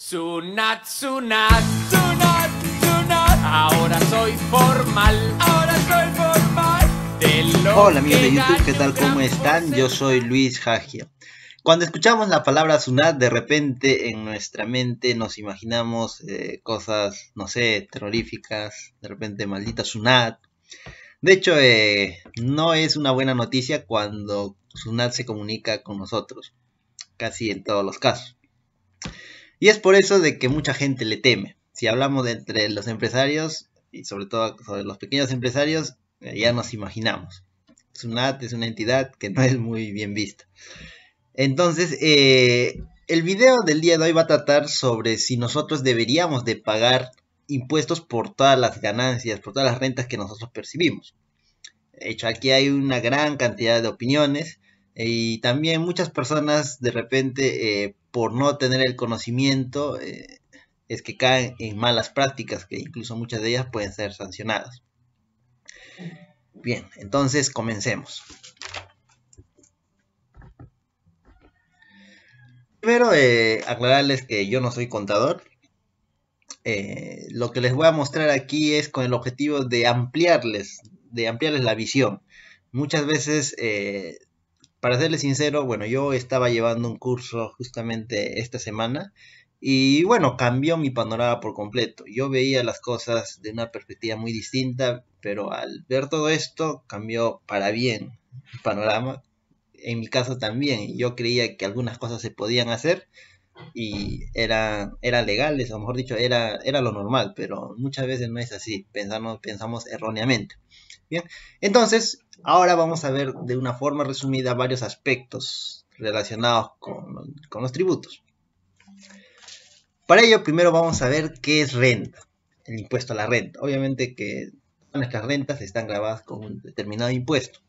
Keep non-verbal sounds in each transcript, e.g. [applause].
Sunat, Ahora soy formal, ahora soy formal. Hola amigos de YouTube, ¿qué tal? ¿Cómo están? Yo soy Luis Jagia. Cuando escuchamos la palabra sunat, de repente en nuestra mente nos imaginamos eh, cosas, no sé, terroríficas, de repente maldita sunat. De hecho, eh, no es una buena noticia cuando sunat se comunica con nosotros, casi en todos los casos. Y es por eso de que mucha gente le teme. Si hablamos de entre los empresarios, y sobre todo sobre los pequeños empresarios, eh, ya nos imaginamos. SUNAT es una entidad que no es muy bien vista. Entonces, eh, el video del día de hoy va a tratar sobre si nosotros deberíamos de pagar impuestos por todas las ganancias, por todas las rentas que nosotros percibimos. De hecho, aquí hay una gran cantidad de opiniones eh, y también muchas personas de repente por no tener el conocimiento, eh, es que caen en malas prácticas, que incluso muchas de ellas pueden ser sancionadas. Bien, entonces comencemos. Primero, eh, aclararles que yo no soy contador. Eh, lo que les voy a mostrar aquí es con el objetivo de ampliarles, de ampliarles la visión. Muchas veces para serles sincero, bueno, yo estaba llevando un curso justamente esta semana y bueno, cambió mi panorama por completo. Yo veía las cosas de una perspectiva muy distinta, pero al ver todo esto cambió para bien el panorama. En mi caso también, yo creía que algunas cosas se podían hacer, y era, era legal, o mejor dicho, era, lo normal, pero muchas veces no es así, pensamos, erróneamente. Bien, entonces ahora vamos a ver de una forma resumida varios aspectos relacionados con, con los tributos. Para ello, primero vamos a ver qué es renta, el impuesto a la renta. Obviamente que nuestras rentas están grabadas con un determinado impuesto.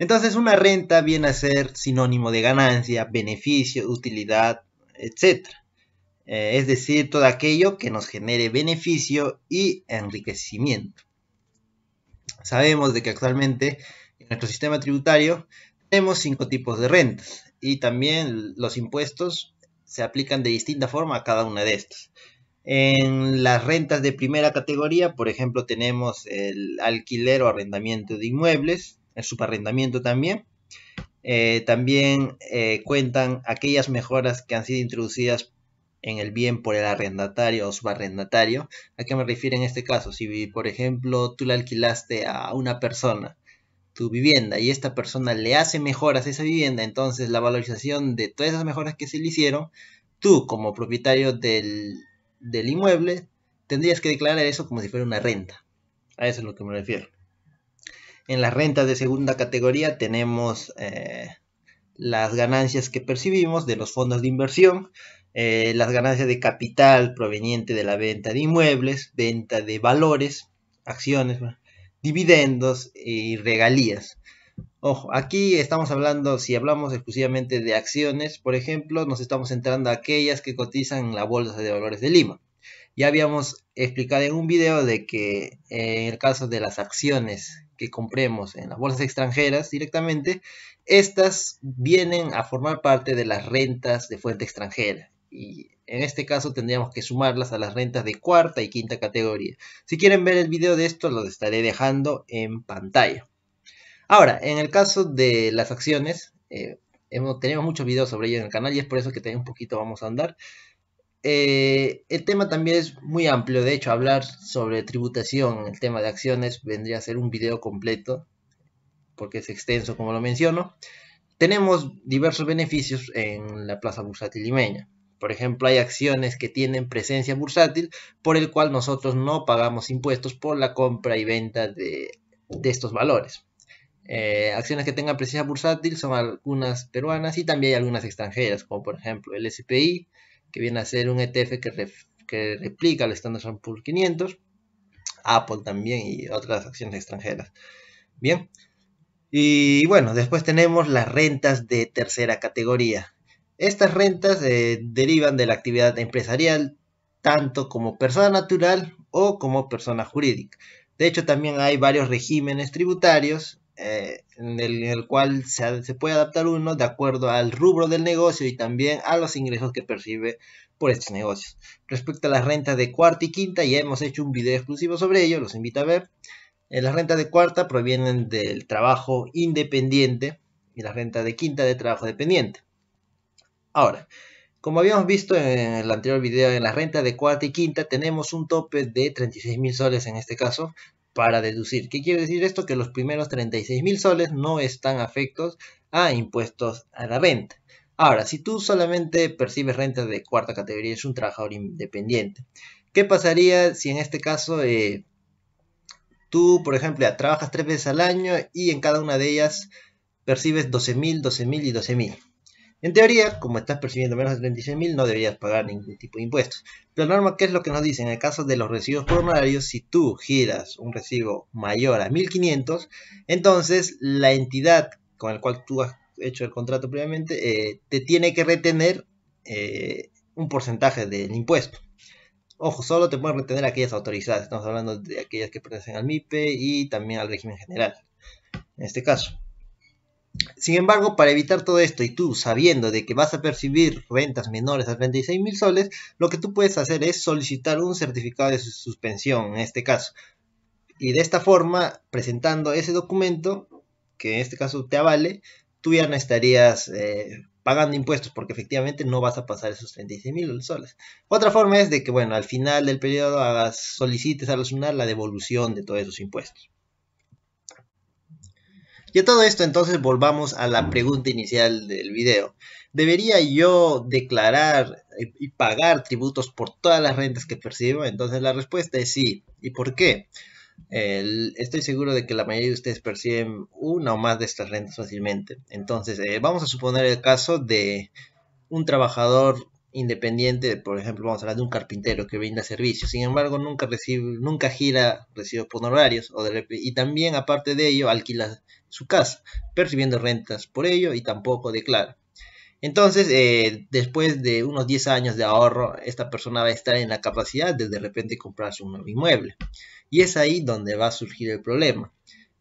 Entonces, una renta viene a ser sinónimo de ganancia, beneficio, utilidad, etcétera. Eh, es decir, todo aquello que nos genere beneficio y enriquecimiento. Sabemos de que actualmente en nuestro sistema tributario tenemos cinco tipos de rentas y también los impuestos se aplican de distinta forma a cada una de estas. En las rentas de primera categoría, por ejemplo, tenemos el alquiler o arrendamiento de inmuebles, el subarrendamiento también, eh, también eh, cuentan aquellas mejoras que han sido introducidas en el bien por el arrendatario o subarrendatario. ¿A qué me refiero en este caso? Si, por ejemplo, tú le alquilaste a una persona tu vivienda y esta persona le hace mejoras a esa vivienda, entonces la valorización de todas esas mejoras que se le hicieron, tú como propietario del, del inmueble, tendrías que declarar eso como si fuera una renta. A eso es lo que me refiero. En las rentas de segunda categoría tenemos eh, las ganancias que percibimos de los fondos de inversión, eh, las ganancias de capital proveniente de la venta de inmuebles, venta de valores, acciones, dividendos y regalías. Ojo, aquí estamos hablando, si hablamos exclusivamente de acciones, por ejemplo, nos estamos entrando a aquellas que cotizan en la Bolsa de Valores de Lima. Ya habíamos explicado en un video de que eh, en el caso de las acciones que compremos en las bolsas extranjeras directamente, estas vienen a formar parte de las rentas de fuente extranjera. Y en este caso tendríamos que sumarlas a las rentas de cuarta y quinta categoría. Si quieren ver el video de esto, lo estaré dejando en pantalla. Ahora, en el caso de las acciones, eh, tenemos muchos videos sobre ello en el canal y es por eso que también un poquito vamos a andar. Eh, el tema también es muy amplio, de hecho, hablar sobre tributación, el tema de acciones, vendría a ser un video completo, porque es extenso, como lo menciono. Tenemos diversos beneficios en la plaza bursátil limeña. Por ejemplo, hay acciones que tienen presencia bursátil, por el cual nosotros no pagamos impuestos por la compra y venta de, estos valores. Eh, acciones que tengan presencia bursátil son algunas peruanas y también hay algunas extranjeras, como por ejemplo el SPI, que viene a ser un ETF que, replica el Standard Poor's 500, Apple también y otras acciones extranjeras. Bien, y bueno, después tenemos las rentas de tercera categoría. Estas rentas eh, derivan de la actividad empresarial tanto como persona natural o como persona jurídica. De hecho, también hay varios regímenes tributarios eh, en, el, cual se, puede adaptar uno de acuerdo al rubro del negocio y también a los ingresos que percibe por estos negocios. Respecto a las rentas de cuarta y quinta, ya hemos hecho un video exclusivo sobre ello, los invito a ver. Eh, las rentas de cuarta provienen del trabajo independiente y las rentas de quinta de trabajo dependiente. Ahora, como habíamos visto en el anterior video, en las rentas de cuarta y quinta tenemos un tope de 36 mil soles en este caso, para deducir. ¿Qué quiere decir esto? Que los primeros 36 mil soles no están afectos a impuestos a la venta. Ahora, si tú solamente percibes renta de cuarta categoría, es un trabajador independiente. ¿Qué pasaría si en este caso eh, tú, por ejemplo, trabajas tres veces al año y en cada una de ellas percibes 12 mil, 12 mil y 12 mil? En teoría, como estás percibiendo menos de 36.000, no deberías pagar ningún tipo de impuestos. Pero norma, ¿qué es lo que nos dice? En el caso de los recibos por honorarios, si tú giras un recibo mayor a 1.500, entonces la entidad con la cual tú has hecho el contrato previamente eh, te tiene que retener eh, un porcentaje del impuesto. Ojo, solo te pueden retener aquellas autorizadas. Estamos hablando de aquellas que pertenecen al MIPE y también al régimen general. En este caso. Sin embargo, para evitar todo esto y tú sabiendo de que vas a percibir rentas menores a 36 mil soles, lo que tú puedes hacer es solicitar un certificado de suspensión en este caso. Y de esta forma, presentando ese documento, que en este caso te avale, tú ya no estarías eh, pagando impuestos porque efectivamente no vas a pasar esos 36 mil soles. Otra forma es de que, bueno, al final del periodo hagas, solicites a la SUNAT la devolución de todos esos impuestos. Y a todo esto entonces volvamos a la pregunta inicial del video. ¿Debería yo declarar eh, y pagar tributos por todas las rentas que percibo? Entonces la respuesta es sí. ¿Y por qué? estoy seguro de que la mayoría de ustedes perciben una o más de estas rentas fácilmente. Entonces, eh, vamos a suponer el caso de un trabajador independiente, por ejemplo, vamos a hablar de un carpintero que brinda servicios, sin embargo, nunca recibe, nunca gira recibos por honorarios y también, aparte de ello, alquila su casa, percibiendo rentas por ello y tampoco declara. Entonces, eh, después de unos 10 años de ahorro, esta persona va a estar en la capacidad de de repente comprarse un nuevo inmueble. Y es ahí donde va a surgir el problema.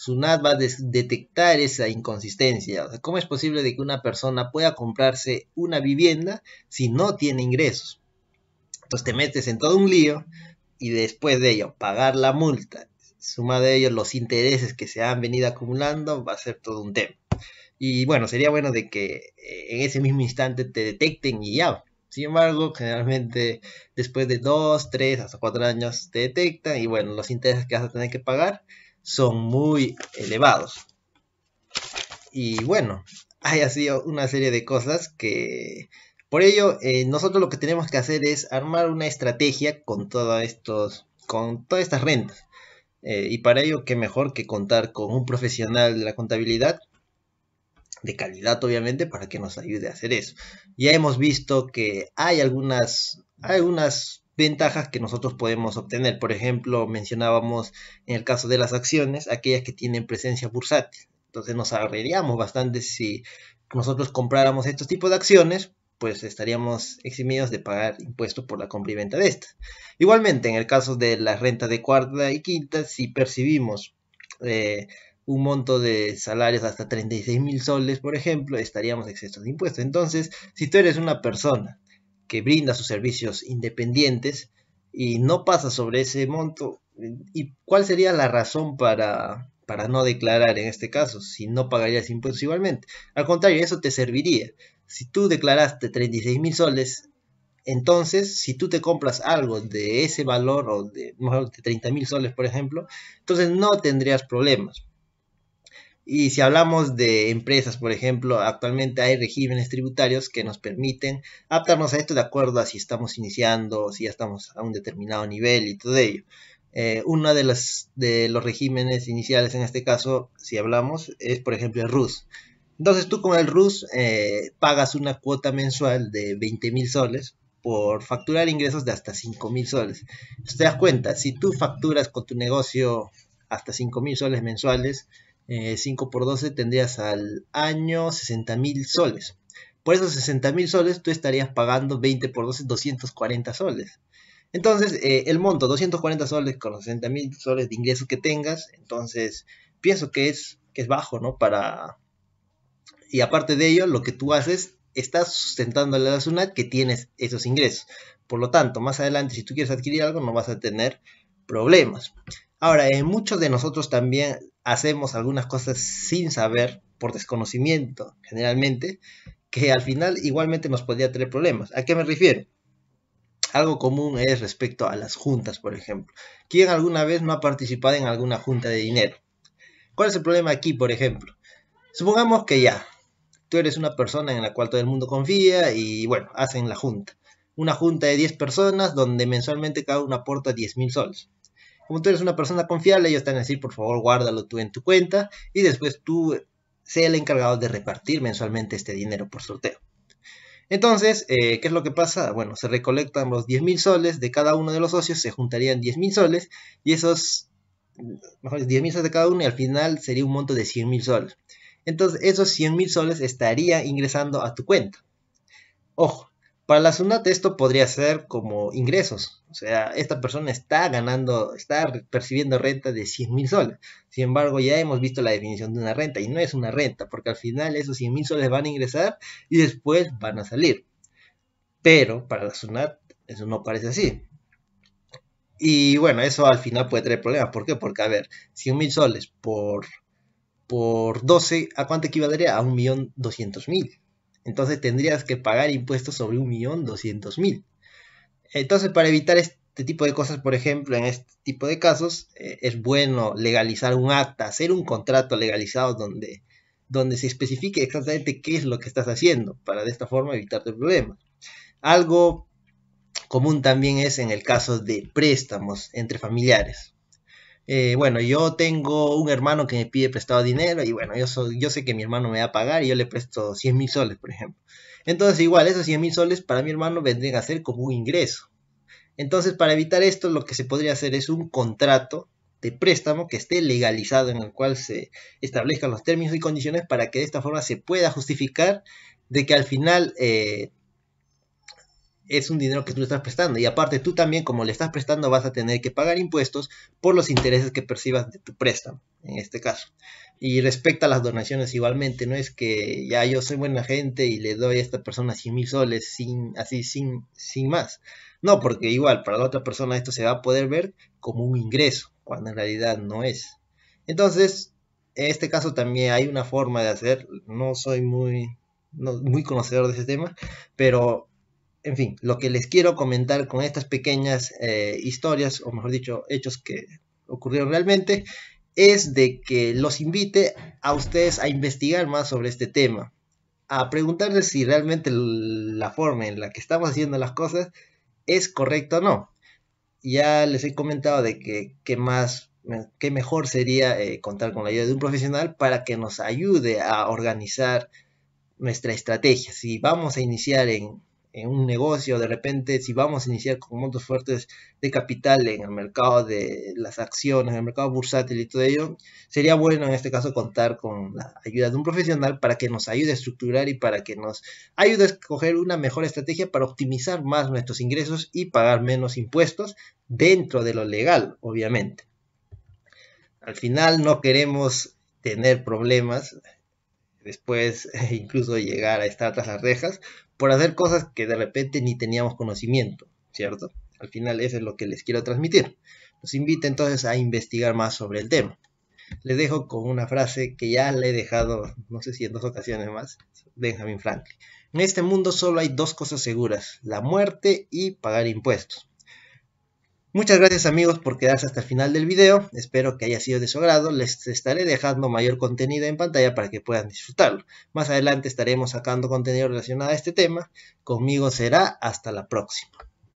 SUNAT va a detectar esa inconsistencia. O sea, ¿Cómo es posible de que una persona pueda comprarse una vivienda si no tiene ingresos? Entonces te metes en todo un lío y después de ello pagar la multa, suma de ello los intereses que se han venido acumulando, va a ser todo un tema. Y bueno, sería bueno de que eh, en ese mismo instante te detecten y ya. Sin embargo, generalmente después de dos, tres, hasta cuatro años te detectan y bueno, los intereses que vas a tener que pagar son muy elevados. Y bueno, hay sido una serie de cosas que... Por ello, eh, nosotros lo que tenemos que hacer es armar una estrategia con, todos estos, con todas estas rentas. Eh, y para ello, qué mejor que contar con un profesional de la contabilidad, de calidad obviamente, para que nos ayude a hacer eso. Ya hemos visto que hay algunas, hay algunas ventajas que nosotros podemos obtener. Por ejemplo, mencionábamos en el caso de las acciones, aquellas que tienen presencia bursátil. Entonces nos ahorraríamos bastante si nosotros compráramos estos tipos de acciones, pues estaríamos eximidos de pagar impuestos por la compra y venta de estas. Igualmente, en el caso de la renta de cuarta y quinta, si percibimos eh, un monto de salarios hasta 36 mil soles, por ejemplo, estaríamos exentos de impuestos. Entonces, si tú eres una persona que brinda sus servicios independientes y no pasa sobre ese monto. ¿Y cuál sería la razón para, para no declarar en este caso si no pagarías impuestos igualmente? Al contrario, eso te serviría. Si tú declaraste 36 mil soles, entonces si tú te compras algo de ese valor o de, mejor, de 30 mil soles, por ejemplo, entonces no tendrías problemas y si hablamos de empresas, por ejemplo, actualmente hay regímenes tributarios que nos permiten adaptarnos a esto de acuerdo a si estamos iniciando, si ya estamos a un determinado nivel y todo ello. Eh, uno de los, regímenes iniciales en este caso, si hablamos, es por ejemplo el RUS. Entonces tú con el RUS eh, pagas una cuota mensual de 20 mil soles por facturar ingresos de hasta 5 mil soles. te das cuenta, si tú facturas con tu negocio hasta 5 mil soles mensuales, 5 eh, por 12 tendrías al año 60 mil soles. Por esos 60 mil soles tú estarías pagando 20 por 12, 240 soles. Entonces, eh, el monto, 240 soles con los 60 mil soles de ingresos que tengas, entonces pienso que es, que es bajo, ¿no? Para... Y aparte de ello, lo que tú haces, estás sustentando a la SUNAT que tienes esos ingresos. Por lo tanto, más adelante, si tú quieres adquirir algo, no vas a tener problemas. Ahora, eh, muchos de nosotros también hacemos algunas cosas sin saber, por desconocimiento generalmente, que al final igualmente nos podría traer problemas. ¿A qué me refiero? Algo común es respecto a las juntas, por ejemplo. ¿Quién alguna vez no ha participado en alguna junta de dinero? ¿Cuál es el problema aquí, por ejemplo? Supongamos que ya, tú eres una persona en la cual todo el mundo confía y bueno, hacen la junta. Una junta de 10 personas donde mensualmente cada uno aporta 10 mil soles. Como tú eres una persona confiable, ellos van a decir, por favor, guárdalo tú en tu cuenta y después tú sea el encargado de repartir mensualmente este dinero por sorteo. Entonces, eh, ¿qué es lo que pasa? Bueno, se recolectan los 10.000 soles de cada uno de los socios, se juntarían 10.000 soles y esos, mejor 10.000 soles de cada uno y al final sería un monto de 100.000 soles. Entonces, esos 100.000 soles estarían ingresando a tu cuenta. Ojo, para la SUNAT esto podría ser como ingresos, o sea, esta persona está ganando, está percibiendo renta de 100 mil soles. Sin embargo, ya hemos visto la definición de una renta y no es una renta, porque al final esos 100 mil soles van a ingresar y después van a salir. Pero para la SUNAT eso no parece así. Y bueno, eso al final puede traer problemas. ¿Por qué? Porque, a ver, 100 mil soles por, por 12, ¿a cuánto equivaldría? A 1.200.000. Entonces tendrías que pagar impuestos sobre 1.200.000. Entonces, para evitar este tipo de cosas, por ejemplo, en este tipo de casos, eh, es bueno legalizar un acta, hacer un contrato legalizado donde, donde se especifique exactamente qué es lo que estás haciendo, para de esta forma evitarte problemas. Algo común también es en el caso de préstamos entre familiares. Eh, bueno, yo tengo un hermano que me pide prestado dinero y bueno, yo, sé que mi hermano me va a pagar y yo le presto 100 mil soles, por ejemplo. Entonces, igual, esos 100 mil soles para mi hermano vendrían a ser como un ingreso. Entonces, para evitar esto, lo que se podría hacer es un contrato de préstamo que esté legalizado en el cual se establezcan los términos y condiciones para que de esta forma se pueda justificar de que al final eh, es un dinero que tú le estás prestando. Y aparte, tú también, como le estás prestando, vas a tener que pagar impuestos por los intereses que percibas de tu préstamo, en este caso. Y respecto a las donaciones, igualmente, no es que ya yo soy buena gente y le doy a esta persona 100 mil soles, sin, así, sin, sin más. No, porque igual, para la otra persona esto se va a poder ver como un ingreso, cuando en realidad no es. Entonces, en este caso también hay una forma de hacer, no soy muy, muy conocedor de ese tema, pero en fin, lo que les quiero comentar con estas pequeñas eh, historias, o mejor dicho, hechos que ocurrieron realmente, es de que los invite a ustedes a investigar más sobre este tema, a preguntarles si realmente la forma en la que estamos haciendo las cosas es correcta o no. Ya les he comentado de que, qué más, qué mejor sería eh, contar con la ayuda de un profesional para que nos ayude a organizar nuestra estrategia. Si vamos a iniciar en en un negocio, de repente si vamos a iniciar con montos fuertes de capital en el mercado de las acciones, en el mercado bursátil y todo ello, sería bueno en este caso contar con la ayuda de un profesional para que nos ayude a estructurar y para que nos ayude a escoger una mejor estrategia para optimizar más nuestros ingresos y pagar menos impuestos dentro de lo legal, obviamente. Al final no queremos tener problemas después [laughs] incluso llegar a estar tras las rejas, por hacer cosas que de repente ni teníamos conocimiento, ¿cierto? Al final eso es lo que les quiero transmitir. Los invito entonces a investigar más sobre el tema. Les dejo con una frase que ya le he dejado, no sé si en dos ocasiones más, Benjamin Franklin. En este mundo solo hay dos cosas seguras, la muerte y pagar impuestos. Muchas gracias amigos por quedarse hasta el final del video, espero que haya sido de su agrado, les estaré dejando mayor contenido en pantalla para que puedan disfrutarlo. Más adelante estaremos sacando contenido relacionado a este tema, conmigo será hasta la próxima.